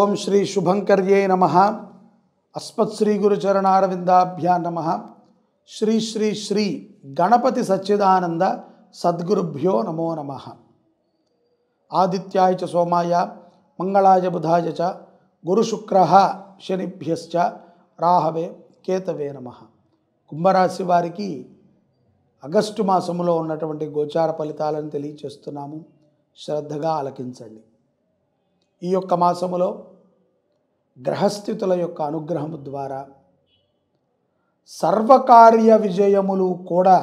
ఓం శ్రీ శుభంకర్యే నమ అస్మత్శ్రీ గురుచరణారవిందాభ్యా నమ శ్రీ శ్రీ శ్రీ గణపతి సచ్చిదానంద సద్గురుభ్యో నమో నమ ఆదిత్యాయ చ సోమాయ మంగళాయ బుధాయ చ గురుశుక్ర శనిభ్యశ్చ రాహవే కేతవే నమ కుంభరాశి వారికి ఆగస్టు మాసంలో ఉన్నటువంటి గోచార ఫలితాలను తెలియచేస్తున్నాము శ్రద్ధగా ఆలకించండి ఈ యొక్క మాసములో గ్రహస్థితుల యొక్క అనుగ్రహము ద్వారా సర్వకార్య విజయములు కూడా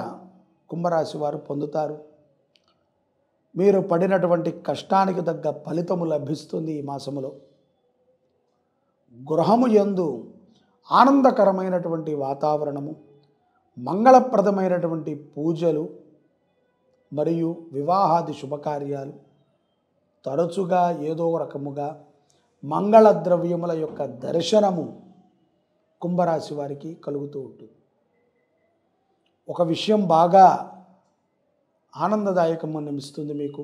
కుంభరాశి వారు పొందుతారు మీరు పడినటువంటి కష్టానికి తగ్గ ఫలితము లభిస్తుంది ఈ మాసములో గృహము ఎందు ఆనందకరమైనటువంటి వాతావరణము మంగళప్రదమైనటువంటి పూజలు మరియు వివాహాది శుభకార్యాలు తరచుగా ఏదో రకముగా మంగళ ద్రవ్యముల యొక్క దర్శనము కుంభరాశి వారికి కలుగుతూ ఉంటుంది ఒక విషయం బాగా ఆనందదాయకము అనిపిస్తుంది మీకు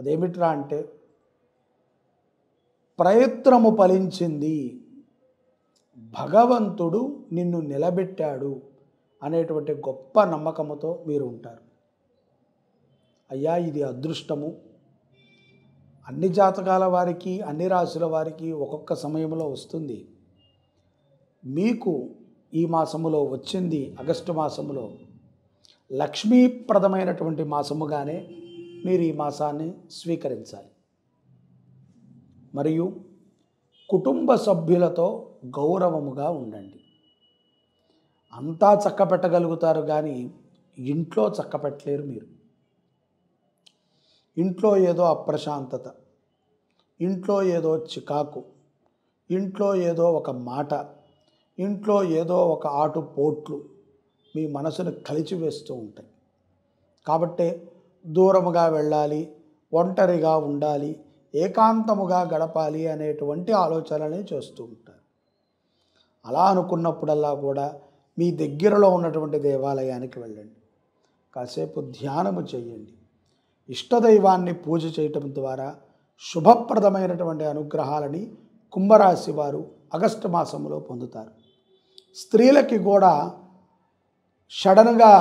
అదేమిట్రా అంటే ప్రయత్నము ఫలించింది భగవంతుడు నిన్ను నిలబెట్టాడు అనేటువంటి గొప్ప నమ్మకముతో మీరు ఉంటారు అయ్యా ఇది అదృష్టము అన్ని జాతకాల వారికి అన్ని రాశుల వారికి ఒక్కొక్క సమయంలో వస్తుంది మీకు ఈ మాసములో వచ్చింది ఆగస్టు మాసములో లక్ష్మీప్రదమైనటువంటి మాసముగానే మీరు ఈ మాసాన్ని స్వీకరించాలి మరియు కుటుంబ సభ్యులతో గౌరవముగా ఉండండి అంతా చక్క పెట్టగలుగుతారు కానీ ఇంట్లో చక్క పెట్టలేరు మీరు ఇంట్లో ఏదో అప్రశాంతత ఇంట్లో ఏదో చికాకు ఇంట్లో ఏదో ఒక మాట ఇంట్లో ఏదో ఒక ఆటుపోట్లు మీ మనసును కలిచివేస్తూ ఉంటాయి కాబట్టే దూరముగా వెళ్ళాలి ఒంటరిగా ఉండాలి ఏకాంతముగా గడపాలి అనేటువంటి ఆలోచనని చేస్తూ ఉంటారు అలా అనుకున్నప్పుడల్లా కూడా మీ దగ్గరలో ఉన్నటువంటి దేవాలయానికి వెళ్ళండి కాసేపు ధ్యానము చేయండి ఇష్టదైవాన్ని పూజ చేయటం ద్వారా శుభప్రదమైనటువంటి అనుగ్రహాలని కుంభరాశి వారు ఆగస్టు మాసంలో పొందుతారు స్త్రీలకి కూడా సడన్గా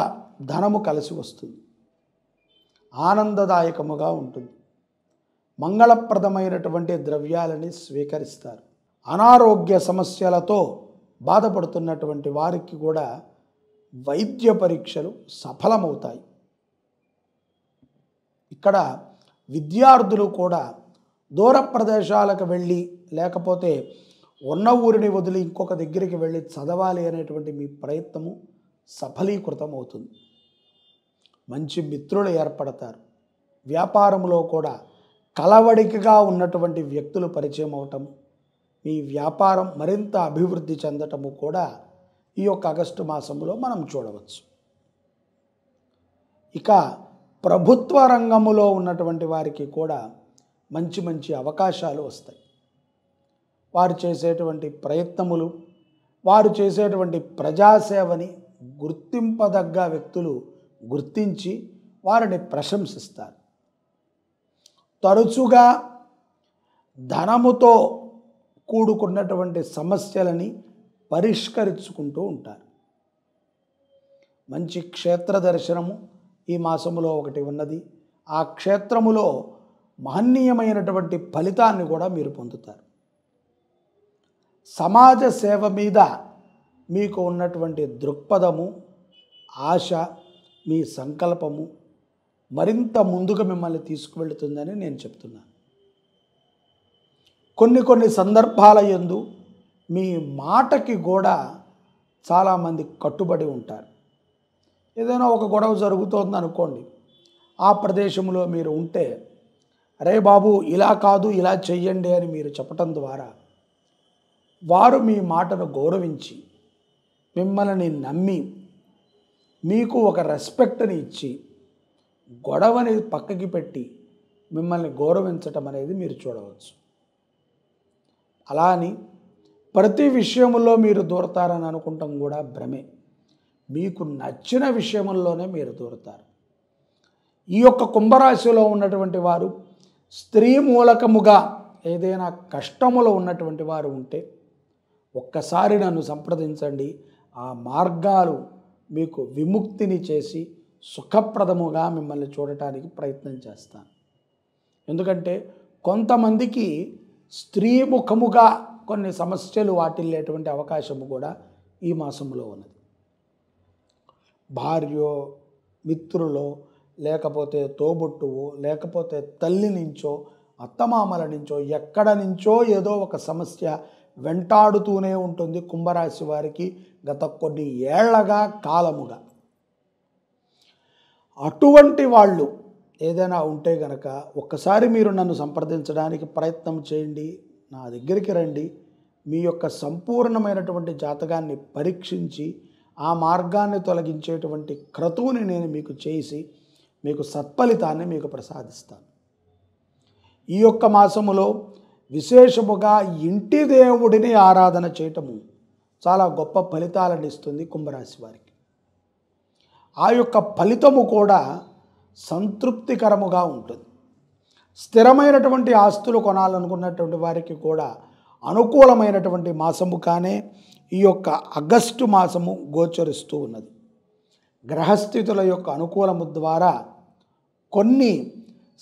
ధనము కలిసి వస్తుంది ఆనందదాయకముగా ఉంటుంది మంగళప్రదమైనటువంటి ద్రవ్యాలని స్వీకరిస్తారు అనారోగ్య సమస్యలతో బాధపడుతున్నటువంటి వారికి కూడా వైద్య పరీక్షలు సఫలమవుతాయి ఇక్కడ విద్యార్థులు కూడా దూర ప్రదేశాలకు వెళ్ళి లేకపోతే ఉన్న ఊరిని వదిలి ఇంకొక దగ్గరికి వెళ్ళి చదవాలి అనేటువంటి మీ ప్రయత్నము సఫలీకృతం అవుతుంది మంచి మిత్రులు ఏర్పడతారు వ్యాపారంలో కూడా కలవడికగా ఉన్నటువంటి వ్యక్తులు పరిచయం అవటం మీ వ్యాపారం మరింత అభివృద్ధి చెందటము కూడా ఈ యొక్క ఆగస్టు మాసంలో మనం చూడవచ్చు ఇక ప్రభుత్వ రంగములో ఉన్నటువంటి వారికి కూడా మంచి మంచి అవకాశాలు వస్తాయి వారు చేసేటువంటి ప్రయత్నములు వారు చేసేటువంటి ప్రజాసేవని గుర్తింపదగ్గ వ్యక్తులు గుర్తించి వారిని ప్రశంసిస్తారు తరచుగా ధనముతో కూడుకున్నటువంటి సమస్యలని పరిష్కరించుకుంటూ ఉంటారు మంచి క్షేత్ర దర్శనము ఈ మాసములో ఒకటి ఉన్నది ఆ క్షేత్రములో మహనీయమైనటువంటి ఫలితాన్ని కూడా మీరు పొందుతారు సమాజ సేవ మీద మీకు ఉన్నటువంటి దృక్పథము ఆశ మీ సంకల్పము మరింత ముందుకు మిమ్మల్ని తీసుకువెళుతుందని నేను చెప్తున్నాను కొన్ని కొన్ని సందర్భాల ఎందు మీ మాటకి కూడా చాలామంది కట్టుబడి ఉంటారు ఏదైనా ఒక గొడవ జరుగుతోంది అనుకోండి ఆ ప్రదేశంలో మీరు ఉంటే అరే బాబు ఇలా కాదు ఇలా చెయ్యండి అని మీరు చెప్పటం ద్వారా వారు మీ మాటను గౌరవించి మిమ్మల్ని నమ్మి మీకు ఒక రెస్పెక్ట్ని ఇచ్చి గొడవని పక్కకి పెట్టి మిమ్మల్ని గౌరవించటం అనేది మీరు చూడవచ్చు అలా అని ప్రతి విషయంలో మీరు దూరతారని అనుకుంటాం కూడా భ్రమే మీకు నచ్చిన విషయంలోనే మీరు దూరుతారు ఈ యొక్క కుంభరాశిలో ఉన్నటువంటి వారు స్త్రీ మూలకముగా ఏదైనా కష్టములో ఉన్నటువంటి వారు ఉంటే ఒక్కసారి నన్ను సంప్రదించండి ఆ మార్గాలు మీకు విముక్తిని చేసి సుఖప్రదముగా మిమ్మల్ని చూడటానికి ప్రయత్నం చేస్తాను ఎందుకంటే కొంతమందికి స్త్రీ ముఖముగా కొన్ని సమస్యలు వాటిల్లేటువంటి అవకాశము కూడా ఈ మాసంలో ఉన్నది భార్యో మిత్రులో లేకపోతే తోబుట్టువు లేకపోతే తల్లి నుంచో అత్తమామల నుంచో ఎక్కడ నుంచో ఏదో ఒక సమస్య వెంటాడుతూనే ఉంటుంది కుంభరాశి వారికి గత కొన్ని ఏళ్లగా కాలముగా అటువంటి వాళ్ళు ఏదైనా ఉంటే గనక ఒక్కసారి మీరు నన్ను సంప్రదించడానికి ప్రయత్నం చేయండి నా దగ్గరికి రండి మీ యొక్క సంపూర్ణమైనటువంటి జాతకాన్ని పరీక్షించి ఆ మార్గాన్ని తొలగించేటువంటి క్రతువుని నేను మీకు చేసి మీకు సత్ఫలితాన్ని మీకు ప్రసాదిస్తాను ఈ యొక్క మాసములో విశేషముగా ఇంటి దేవుడిని ఆరాధన చేయటము చాలా గొప్ప ఫలితాలను ఇస్తుంది కుంభరాశి వారికి ఆ యొక్క ఫలితము కూడా సంతృప్తికరముగా ఉంటుంది స్థిరమైనటువంటి ఆస్తులు కొనాలనుకున్నటువంటి వారికి కూడా అనుకూలమైనటువంటి మాసము కానే ఈ యొక్క ఆగస్టు మాసము గోచరిస్తూ ఉన్నది గ్రహస్థితుల యొక్క అనుకూలము ద్వారా కొన్ని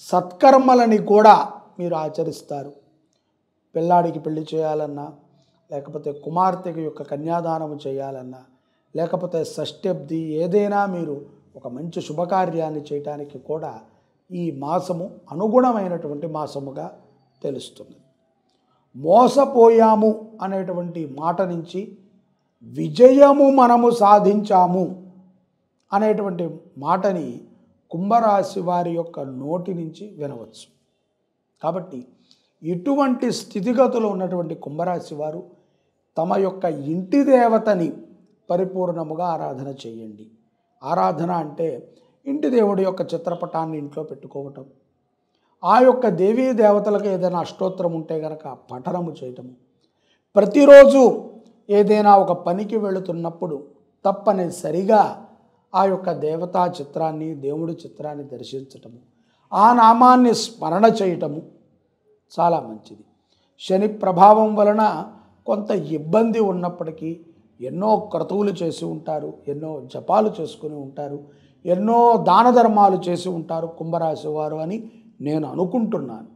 సత్కర్మలని కూడా మీరు ఆచరిస్తారు పిల్లాడికి పెళ్లి చేయాలన్నా లేకపోతే కుమార్తెకి యొక్క కన్యాదానము చేయాలన్నా లేకపోతే షష్ఠబ్ది ఏదైనా మీరు ఒక మంచి శుభకార్యాన్ని చేయటానికి కూడా ఈ మాసము అనుగుణమైనటువంటి మాసముగా తెలుస్తుంది మోసపోయాము అనేటువంటి మాట నుంచి విజయము మనము సాధించాము అనేటువంటి మాటని కుంభరాశి వారి యొక్క నోటి నుంచి వినవచ్చు కాబట్టి ఇటువంటి స్థితిగతులు ఉన్నటువంటి కుంభరాశి వారు తమ యొక్క ఇంటి దేవతని పరిపూర్ణముగా ఆరాధన చేయండి ఆరాధన అంటే ఇంటి దేవుడి యొక్క చిత్రపటాన్ని ఇంట్లో పెట్టుకోవటం ఆ యొక్క దేవీ దేవతలకు ఏదైనా అష్టోత్తరం ఉంటే గనక పఠనము చేయటము ప్రతిరోజు ఏదైనా ఒక పనికి వెళుతున్నప్పుడు తప్పని సరిగా ఆ యొక్క దేవతా చిత్రాన్ని దేవుడి చిత్రాన్ని దర్శించటము ఆ నామాన్ని స్మరణ చేయటము చాలా మంచిది శని ప్రభావం వలన కొంత ఇబ్బంది ఉన్నప్పటికీ ఎన్నో క్రతువులు చేసి ఉంటారు ఎన్నో జపాలు చేసుకుని ఉంటారు ఎన్నో దాన ధర్మాలు చేసి ఉంటారు కుంభరాశి వారు అని నేను అనుకుంటున్నాను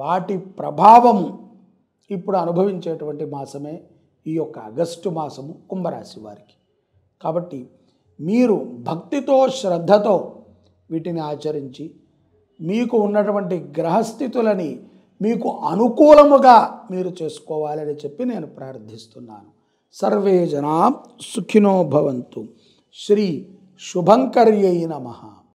వాటి ప్రభావం ఇప్పుడు అనుభవించేటువంటి మాసమే ఈ యొక్క ఆగస్టు మాసము కుంభరాశి వారికి కాబట్టి మీరు భక్తితో శ్రద్ధతో వీటిని ఆచరించి మీకు ఉన్నటువంటి గ్రహస్థితులని మీకు అనుకూలముగా మీరు చేసుకోవాలని చెప్పి నేను ప్రార్థిస్తున్నాను సర్వే జనా సుఖినో భవంతు శ్రీ శుభంకర్యై నమ